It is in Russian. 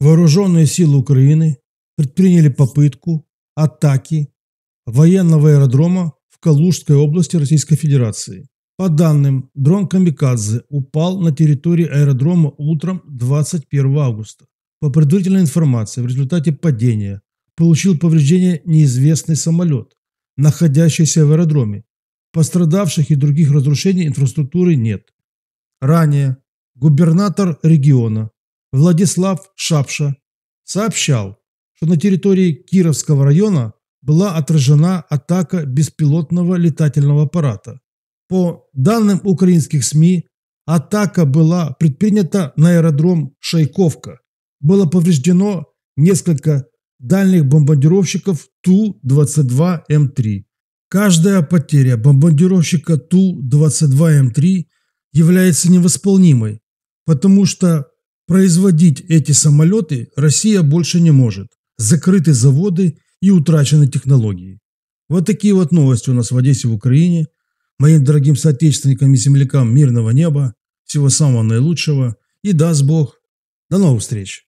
Вооруженные силы Украины предприняли попытку атаки военного аэродрома в Калужской области Российской Федерации. По данным, дрон «Камикадзе» упал на территории аэродрома утром 21 августа. По предварительной информации, в результате падения получил повреждение неизвестный самолет, находящийся в аэродроме. Пострадавших и других разрушений инфраструктуры нет. Ранее губернатор региона Владислав Шапша сообщал, что на территории Кировского района была отражена атака беспилотного летательного аппарата. По данным украинских СМИ, атака была предпринята на аэродром Шайковка. Было повреждено несколько дальних бомбардировщиков Ту-22М3. Эм Каждая потеря бомбардировщика Ту-22М3 эм является невосполнимой, потому что Производить эти самолеты Россия больше не может. Закрыты заводы и утрачены технологии. Вот такие вот новости у нас в Одессе в Украине. Моим дорогим соотечественникам и землякам мирного неба, всего самого наилучшего и даст Бог. До новых встреч!